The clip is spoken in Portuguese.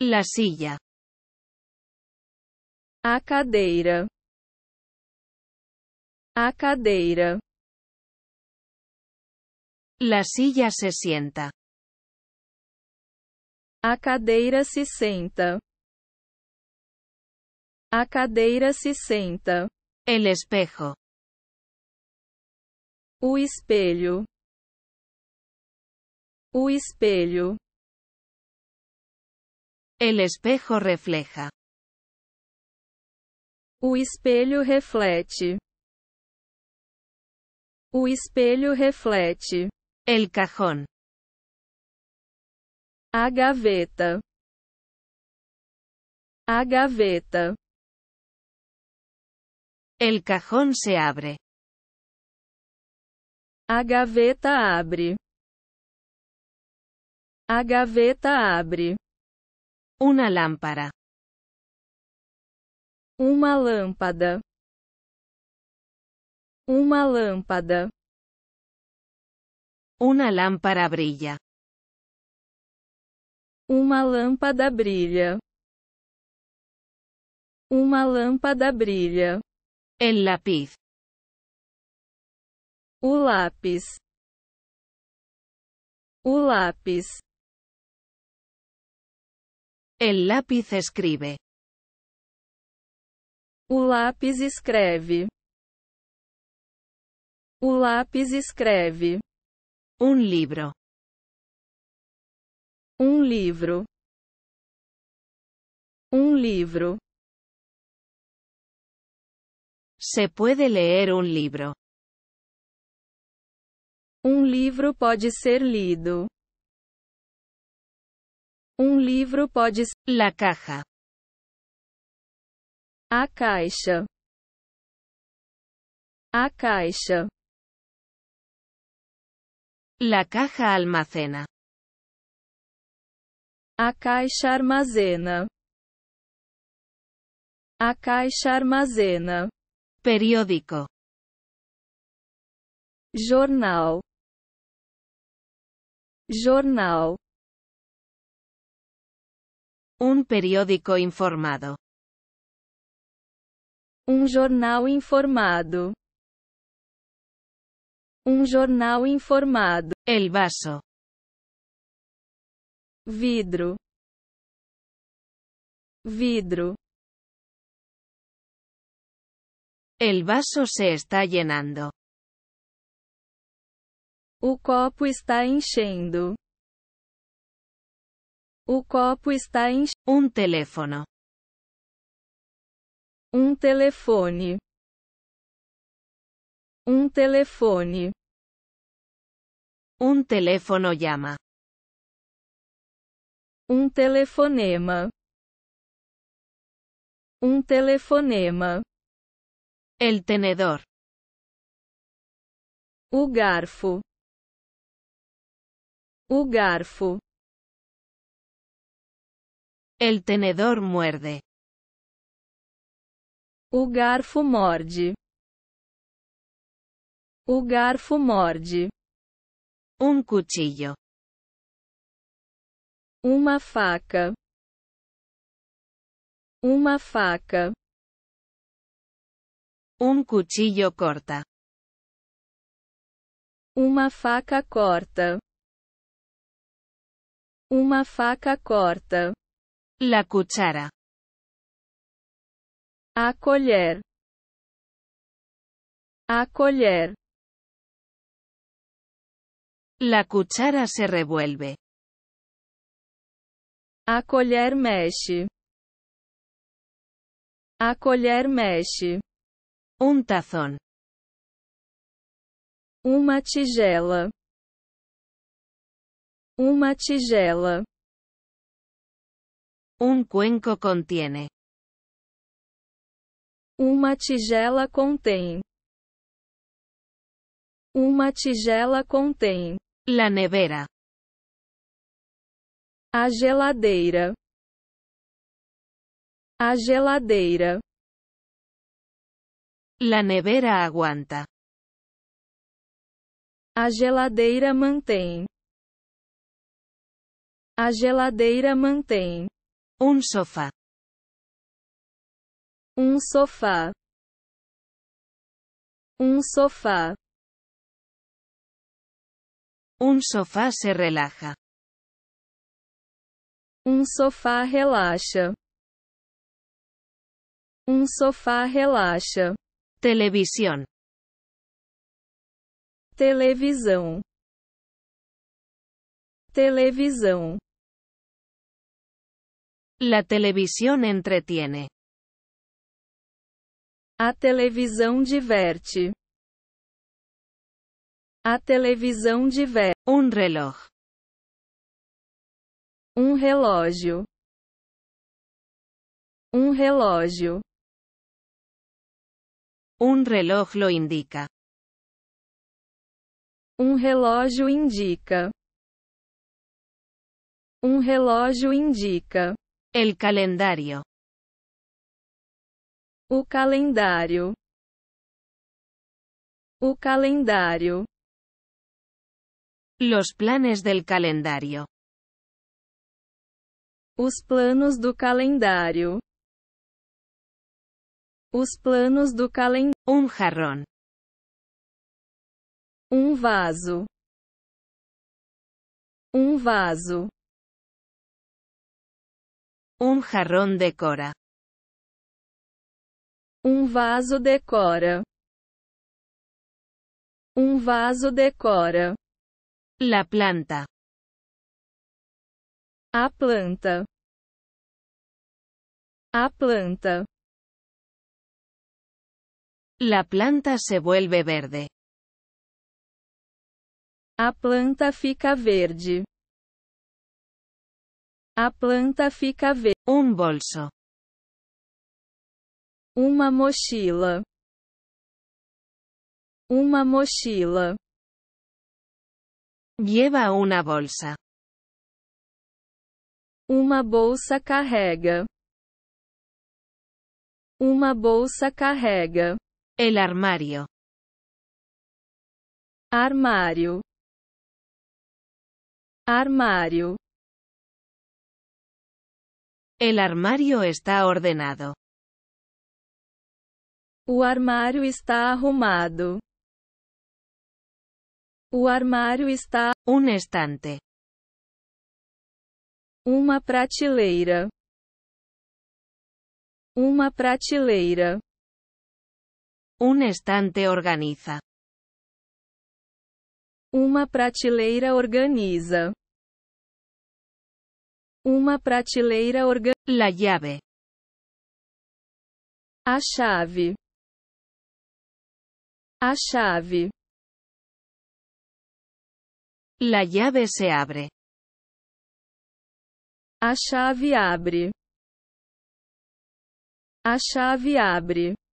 La silla. A cadeira. A cadeira. La silla se sienta. A cadeira se senta. A cadeira se senta. El espejo. O espelho. O espelho. El espejo refleja. O espelho reflete. O espelho reflete. El cajón. A gaveta. A gaveta. El cajón se abre. A gaveta abre. A gaveta abre. Una lámpara. Uma lâmpada. Uma lâmpada. Uma lámpara brilha. Uma lâmpada brilha. Uma lâmpada brilha. El lápiz. O lápis. O lápis. El lápiz escribe. O lápis escreve. O lápis escreve. Um livro. Um livro. Um livro. Se pode ler um livro. Um livro pode ser lido. Um livro pode ser la caja. A caixa. A caixa. La caja almacena. A caixa armazena. A caixa armazena. Periódico. Jornal. Jornal. Um periódico informado. Um jornal informado. Um jornal informado. El vaso. Vidro. Vidro. El vaso se está llenando. O copo está enchendo. O copo está enchido. Um telefone. Um telefone. Um telefone. Um telefone llama. Um telefonema. Um telefonema. El tenedor. O garfo. O garfo. El tenedor muerde. O garfo morde. O garfo morde. Um cuchillo. Uma faca. Uma faca. Um cuchillo corta. Uma faca corta. Uma faca corta. La cuchara. a Acoller. La cuchara se revuelve. A colher mexe. A Un un tazón. Uma tigela. Uma tigela. um cuenco contém Uma tigela contém. Uma tigela contém. La nevera. A geladeira. A geladeira. La nevera aguanta. A geladeira mantém. A geladeira mantém. Um sofá. Um sofá. Um sofá. Um sofá se relaxa. Um sofá relaxa. Um sofá relaxa. Televisão. Televisão. Televisão. La televisión entretiene. A televisão diverte. A televisão diverte. Um reloj. Um relógio. Um relógio. Um reloj lo indica. Um relógio indica. Um relógio indica. El calendario. O calendário. O calendário. Los planes del calendario. Os planos do calendário. Os planos do calendário. Um jarrão. Um vaso. Um vaso. Un jarrón decora. un um vaso decora. un um vaso decora. La planta. A planta. A planta. La planta se vuelve verde. A planta fica verde. A planta fica verde. Um bolso. Uma mochila. Uma mochila. Lleva uma bolsa. Uma bolsa carrega. Uma bolsa carrega. El armário. Armário. Armário. El armario está ordenado. O armário está arrumado. O armário está Un estante. Uma prateleira. Uma prateleira. Un estante organiza. Uma prateleira organiza. Uma prateleira orgânica. La llave. A chave. A chave. La llave se abre. A chave abre. A chave abre.